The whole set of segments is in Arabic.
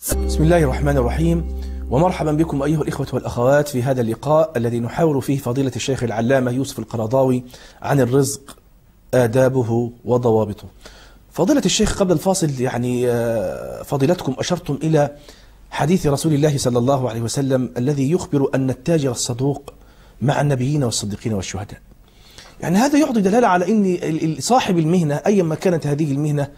بسم الله الرحمن الرحيم ومرحبا بكم أيها الإخوة والأخوات في هذا اللقاء الذي نحاور فيه فضيلة الشيخ العلامة يوسف القرضاوي عن الرزق آدابه وضوابطه فضيلة الشيخ قبل الفاصل يعني آه، فضيلتكم أشرتم إلى حديث رسول الله صلى الله عليه وسلم الذي يخبر أن التاجر الصدوق مع النبيين والصديقين والشهداء يعني هذا يعطي دلالة على أن صاحب المهنة أيا ما كانت هذه المهنة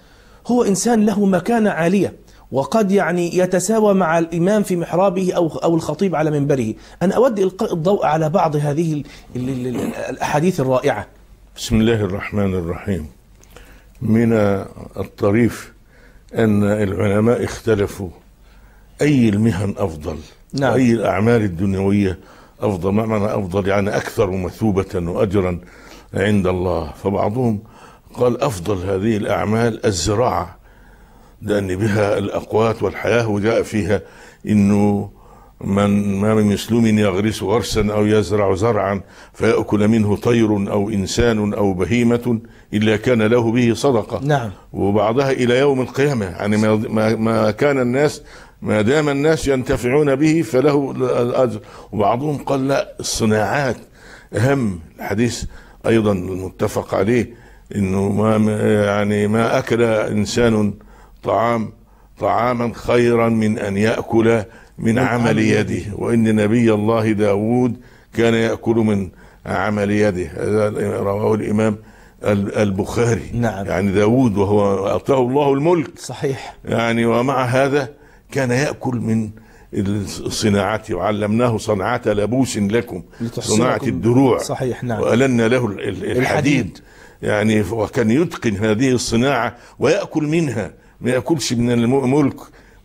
هو إنسان له مكانة عالية وقد يعني يتساوى مع الإمام في محرابه أو أو الخطيب على منبره أنا أود إلقاء الضوء على بعض هذه الأحاديث الرائعة بسم الله الرحمن الرحيم من الطريف أن العلماء اختلفوا أي المهن أفضل نعم. أي الأعمال الدنيوية أفضل ما معنى أفضل يعني أكثر مثوبة وأجرا عند الله فبعضهم قال أفضل هذه الأعمال الزراعة لأن بها الأقوات والحياة وجاء فيها أنه من ما من مسلوم يغرس غرسا أو يزرع زرعا فيأكل منه طير أو إنسان أو بهيمة إلا كان له به صدقة نعم وبعضها إلى يوم القيامة يعني ما, ما كان الناس ما دام الناس ينتفعون به فله الأجر وبعضهم قال لا الصناعات أهم الحديث أيضا المتفق عليه انه ما يعني ما اكل انسان طعام طعاما خيرا من أن يأكل من عمل يده وإن نبي الله داود كان يأكل من عمل يده هذا رواه الإمام البخاري نعم. يعني داود وهو أعطاه الله الملك صحيح يعني ومع هذا كان يأكل من الصناعة وعلمناه صنعة لبوس لكم صناعة الدروع صحيح نعم وألنا له الحديد, الحديد يعني وكان يتقن هذه الصناعة ويأكل منها ما ياكلش من الملك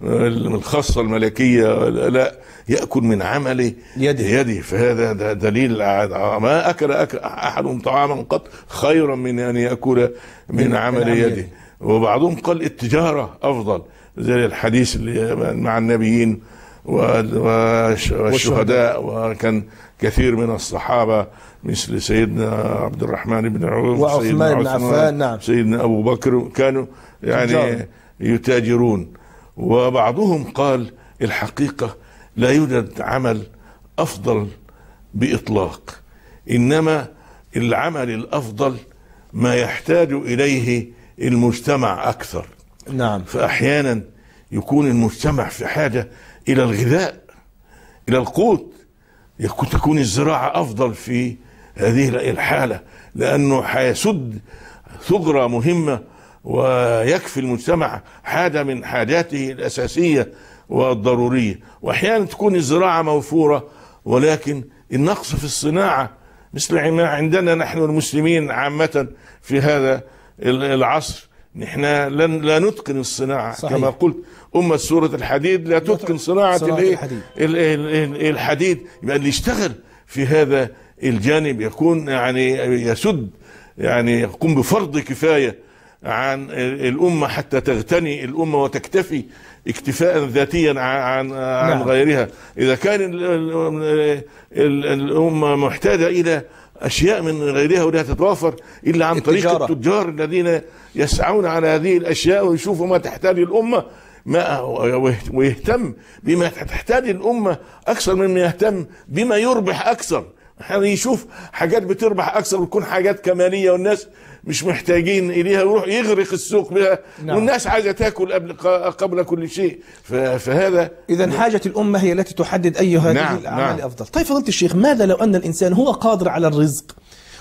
الخاصة الملكية لا يأكل من عمله يده يده فهذا دليل ما أكل, أحد طعاما قط خيرا من أن يأكل من, عمل يده. يده وبعضهم قال التجارة أفضل زي الحديث اللي مع النبيين والشهداء وكان كثير من الصحابة مثل سيدنا عبد الرحمن بن عوف وعثمان بن عفان نعم سيدنا أبو بكر كانوا يعني تجارة. يتاجرون وبعضهم قال الحقيقة لا يوجد عمل أفضل بإطلاق إنما العمل الأفضل ما يحتاج إليه المجتمع أكثر نعم فأحيانا يكون المجتمع في حاجة إلى الغذاء إلى القوت يكون تكون الزراعة أفضل في هذه الحالة لأنه هيسد ثغرة مهمة ويكفي المجتمع حاجة من حاجاته الأساسية والضرورية وأحيانا تكون الزراعة موفورة ولكن النقص في الصناعة مثل ما عندنا نحن المسلمين عامة في هذا العصر نحن لا نتقن الصناعة صحيح. كما قلت أمة سورة الحديد لا تتقن صناعة, الحديد يبقى اللي يشتغل في هذا الجانب يكون يعني يسد يعني يقوم بفرض كفاية عن الأمة حتى تغتني الأمة وتكتفي اكتفاء ذاتيا عن, عن نعم. غيرها إذا كان الأمة محتاجة إلى أشياء من غيرها ولا تتوافر إلا عن التجارة. طريق التجار الذين يسعون على هذه الأشياء ويشوفوا ما تحتاج الأمة ما ويهتم بما تحتاج الأمة أكثر مما يهتم بما يربح أكثر يشوف حاجات بتربح اكثر وتكون حاجات كماليه والناس مش محتاجين اليها ويروح يغرق السوق بها نعم. والناس عايزه تاكل قبل قبل كل شيء فهذا اذا حاجه الامه هي التي تحدد اي هذه نعم. الاعمال نعم. افضل طيب فضيله الشيخ ماذا لو ان الانسان هو قادر على الرزق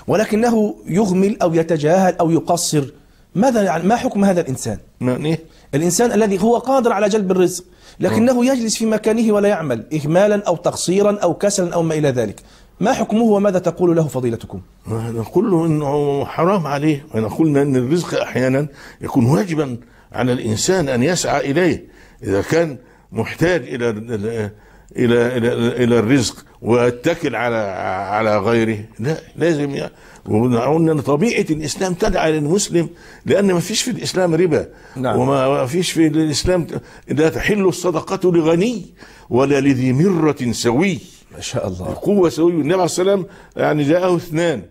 ولكنه يهمل او يتجاهل او يقصر ماذا يعني، ما حكم هذا الانسان يعني الانسان الذي هو قادر على جلب الرزق لكنه نعم. يجلس في مكانه ولا يعمل إهمالا أو تقصيرا أو كسلا أو ما إلى ذلك ما حكمه وماذا تقول له فضيلتكم؟ نقول له انه حرام عليه، احنا قلنا ان الرزق احيانا يكون واجبا على الانسان ان يسعى اليه، اذا كان محتاج الى الى الى الى, إلى الرزق ويتكل على على غيره، لا لازم وقلنا ان طبيعه الاسلام تدعى للمسلم لان ما فيش في الاسلام ربا نعم. وما فيش في الاسلام لا تحل الصدقه لغني ولا لذي مره سوي ما شاء الله قوة سوية النبي عليه السلام يعني جاءه اثنان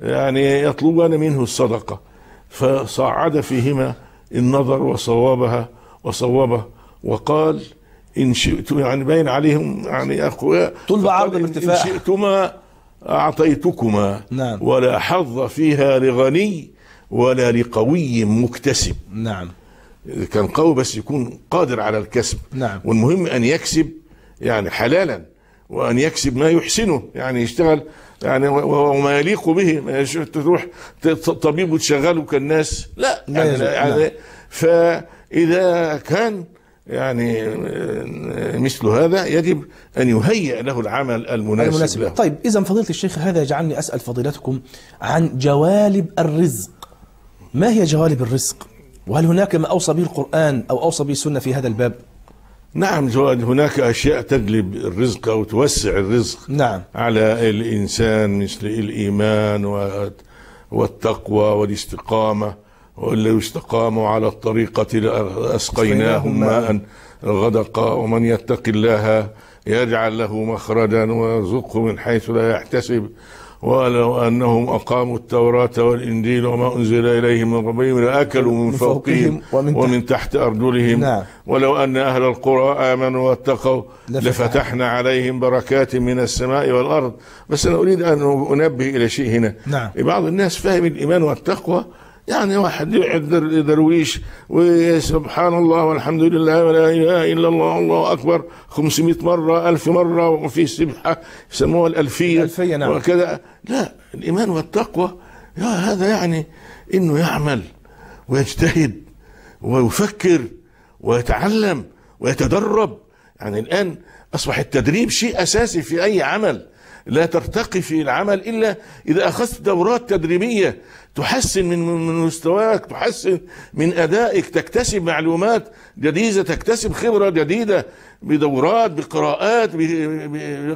يعني يطلبان منه الصدقة فصعد فيهما النظر وصوابها وصوابه وقال إن شئتم يعني باين عليهم يعني أقوياء طول بعرض الاتفاق إن شئتما أعطيتكما نعم. ولا حظ فيها لغني ولا لقوي مكتسب نعم كان قوي بس يكون قادر على الكسب نعم والمهم أن يكسب يعني حلالا وأن يكسب ما يحسنه يعني يشتغل يعني وما يليق به تروح طبيب وتشغله كالناس لا يعني, يعني فإذا كان يعني مثل هذا يجب أن يهيئ له العمل المناسب, المناسب. له. طيب إذا فضيلة الشيخ هذا يجعلني أسأل فضيلتكم عن جوالب الرزق ما هي جوالب الرزق وهل هناك ما أوصى به القرآن أو أوصى به السنة في هذا الباب نعم جواد هناك أشياء تجلب الرزق أو توسع الرزق نعم على الإنسان مثل الإيمان والتقوى والاستقامة ولو استقاموا على الطريقة لأسقيناهم ماء غدقا ومن يتق الله يجعل له مخرجا ويرزقه من حيث لا يحتسب ولو أنهم أقاموا التوراة والإنجيل وما أنزل إليهم من ربهم لأكلوا من فوقهم ومن, ومن تحت أرجلهم نعم. ولو أن أهل القرى آمنوا واتقوا لفتحنا عليهم بركات من السماء والأرض بس أنا أريد أن أنبه إلى شيء هنا نعم. بعض الناس فاهم الإيمان والتقوى يعني واحد يقعد درويش وسبحان الله والحمد لله ولا اله الا الله الله اكبر 500 مره 1000 مره وفي سبحه يسموها الالفيه الالفيه نعم وكذا لا الايمان والتقوى يا هذا يعني انه يعمل ويجتهد ويفكر ويتعلم ويتدرب يعني الان اصبح التدريب شيء اساسي في اي عمل لا ترتقي في العمل الا اذا اخذت دورات تدريبيه تحسن من من مستواك تحسن من ادائك تكتسب معلومات جديده تكتسب خبره جديده بدورات بقراءات ب...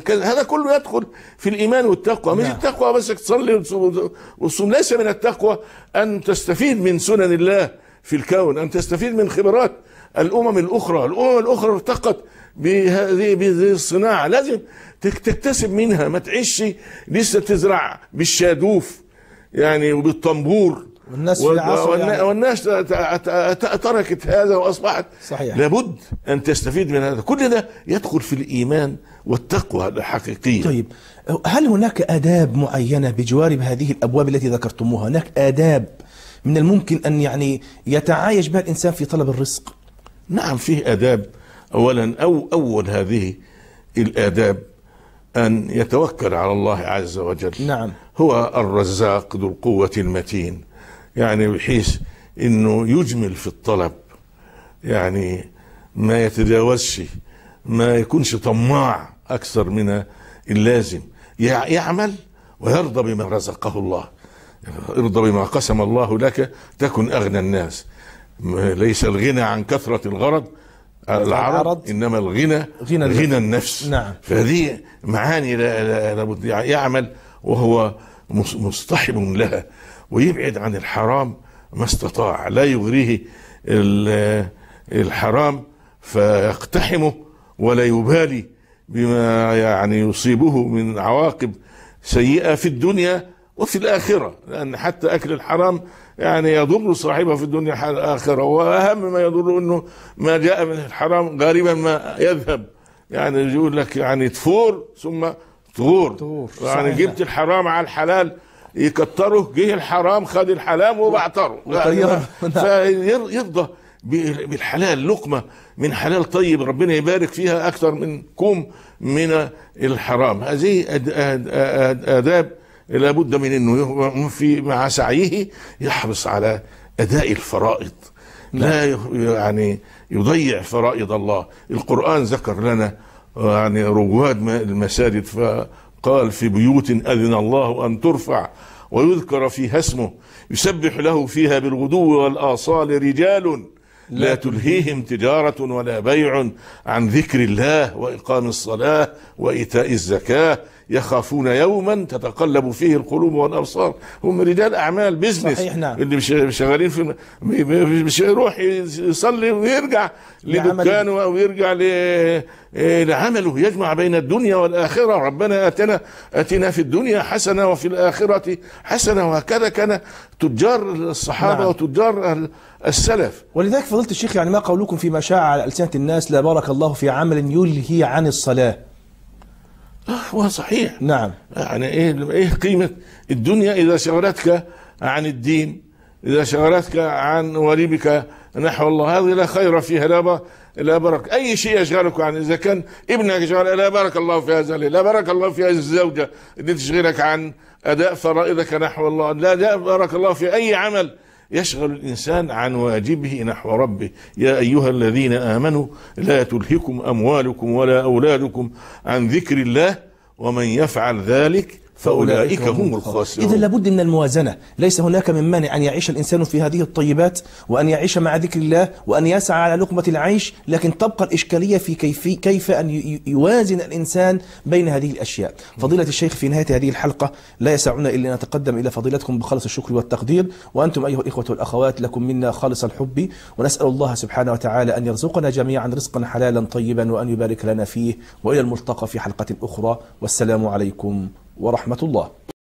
ب... هذا كله يدخل في الايمان والتقوى مش نعم. التقوى بس تصلي وتصوم ليس من التقوى ان تستفيد من سنن الله في الكون ان تستفيد من خبرات الامم الاخرى الامم الاخرى ارتقت بهذه بهذه الصناعه لازم تكتسب منها ما تعيش لسه تزرع بالشادوف يعني وبالطنبور والناس في العصر يعني. والناس تركت هذا واصبحت صحيح. لابد ان تستفيد من هذا كل ده يدخل في الايمان والتقوى الحقيقيه طيب هل هناك اداب معينه بجوارب هذه الابواب التي ذكرتموها هناك اداب من الممكن ان يعني يتعايش بها الانسان في طلب الرزق نعم فيه اداب أولا أو أول هذه الآداب أن يتوكل على الله عز وجل نعم هو الرزاق ذو القوة المتين يعني بحيث أنه يجمل في الطلب يعني ما يتجاوزش ما يكونش طماع أكثر من اللازم يعمل ويرضى بما رزقه الله ارضى بما قسم الله لك تكن أغنى الناس ليس الغنى عن كثرة الغرض العرض انما الغنى غنى, غنى النفس نعم فهذه معاني لابد يعمل وهو مصطحب لها ويبعد عن الحرام ما استطاع لا يغريه الحرام فيقتحمه ولا يبالي بما يعني يصيبه من عواقب سيئه في الدنيا وفي الاخره لان حتى اكل الحرام يعني يضر صاحبه في الدنيا الآخرة وأهم ما يضر أنه ما جاء من الحرام غالبا ما يذهب يعني يقول لك يعني تفور ثم تغور تغور يعني جبت الحرام على الحلال يكتره جه الحرام خد الحلال وبعتره يعني فيرضى بالحلال لقمة من حلال طيب ربنا يبارك فيها أكثر من كوم من الحرام هذه آداب لابد من انه في مع سعيه يحرص على اداء الفرائض نعم. لا يعني يضيع فرائض الله القرآن ذكر لنا يعني رواد المساجد فقال في بيوت أذن الله أن ترفع ويذكر فيها اسمه يسبح له فيها بالغدو والآصال رجال لا تلهيهم تجارة ولا بيع عن ذكر الله وإقام الصلاة وإيتاء الزكاة يخافون يوما تتقلب فيه القلوب والابصار هم رجال اعمال بزنس صحيح نعم. اللي مش شغالين في مش يروح يصلي ويرجع لدكانه او يرجع إيه، لعمله يجمع بين الدنيا والاخره ربنا اتنا اتنا في الدنيا حسنه وفي الاخره حسنه وهكذا كان تجار الصحابه نعم. وتجار السلف ولذلك فضلت الشيخ يعني ما قولكم فيما شاع على السنه الناس لا بارك الله في عمل يلهي عن الصلاه هو صحيح نعم يعني ايه ايه قيمه الدنيا اذا شغلتك عن الدين اذا شغلتك عن وريبك نحو الله هذه لا خير فيها لا لا برك اي شيء يشغلك عن اذا كان ابنك يشغل لا بارك الله في هذا لا بارك الله في هذه الزوجه اللي تشغلك عن اداء فرائضك نحو الله لا بارك الله في اي عمل يشغل الإنسان عن واجبه نحو ربه يا أيها الذين آمنوا لا تلهكم أموالكم ولا أولادكم عن ذكر الله ومن يفعل ذلك فأولئك هم الخاسرون إذا لابد من الموازنة ليس هناك من مانع أن يعيش الإنسان في هذه الطيبات وأن يعيش مع ذكر الله وأن يسعى على لقمة العيش لكن تبقى الإشكالية في كيف, كيف أن يوازن الإنسان بين هذه الأشياء فضيلة الشيخ في نهاية هذه الحلقة لا يسعنا إلا أن نتقدم إلى فضيلتكم بخلص الشكر والتقدير وأنتم أيها الإخوة والأخوات لكم منا خالص الحب ونسأل الله سبحانه وتعالى أن يرزقنا جميعا رزقا حلالا طيبا وأن يبارك لنا فيه وإلى الملتقى في حلقة أخرى والسلام عليكم ورحمة الله